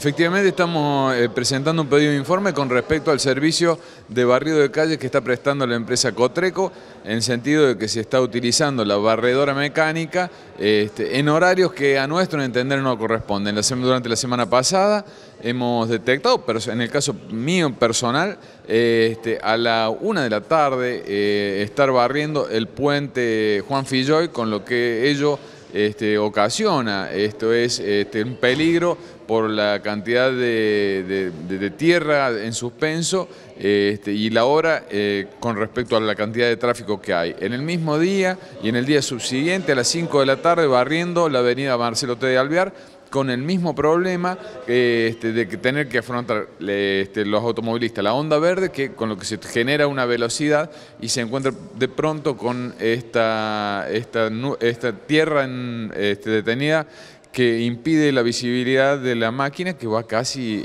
Efectivamente estamos eh, presentando un pedido de informe con respecto al servicio de barrido de calles que está prestando la empresa Cotreco, en sentido de que se está utilizando la barredora mecánica este, en horarios que a nuestro entender no corresponden. durante la semana pasada hemos detectado, en el caso mío personal, este, a la una de la tarde eh, estar barriendo el puente Juan Filloy, con lo que ello este, ocasiona, esto es este, un peligro por la cantidad de, tierra en suspenso este, y la hora eh, con respecto a la cantidad de tráfico que hay. En el mismo día y en el día subsiguiente a las 5 de la tarde barriendo la avenida Marcelo T. de Alvear con el mismo problema eh, este, de tener que afrontar este, los automovilistas la onda verde, que con lo que se genera una velocidad y se encuentra de pronto con esta, esta, esta tierra este, detenida que impide la visibilidad de la máquina que va casi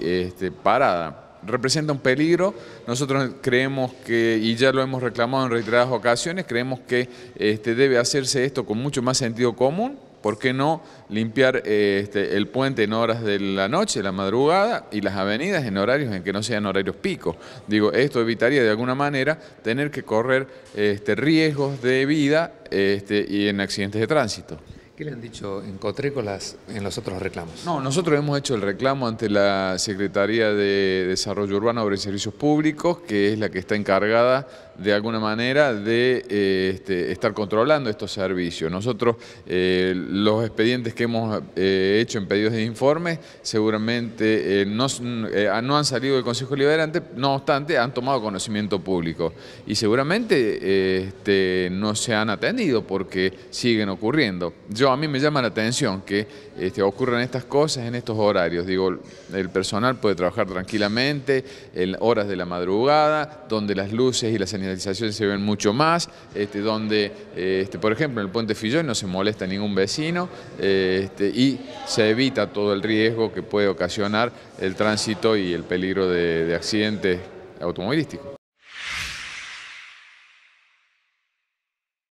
parada representa un peligro. Nosotros creemos que, y ya lo hemos reclamado en reiteradas ocasiones, creemos que este, debe hacerse esto con mucho más sentido común ¿Por qué no limpiar eh, este, el puente en horas de la noche, la madrugada y las avenidas en horarios en que no sean horarios picos? Digo, esto evitaría de alguna manera tener que correr este, riesgos de vida este, y en accidentes de tránsito. ¿Qué le han dicho en Cotrécolas las, en los otros reclamos? No, nosotros hemos hecho el reclamo ante la Secretaría de Desarrollo Urbano, sobre y Servicios Públicos, que es la que está encargada de alguna manera de eh, este, estar controlando estos servicios. Nosotros, eh, los expedientes que hemos eh, hecho en pedidos de informes, seguramente no, no, han salido del Consejo Liberante, no obstante, han tomado conocimiento público. Y seguramente este, no se han atendido porque siguen ocurriendo. Yo A mí me llama la atención que este, ocurran estas cosas en estos horarios. Digo, el personal puede trabajar tranquilamente, en horas de la madrugada, donde las luces y las señales se ven mucho más, este, donde, eh, este, por ejemplo, en el puente Fillón no se molesta ningún vecino eh, este, y se evita todo el riesgo que puede ocasionar el tránsito y el peligro de, de accidentes automovilísticos.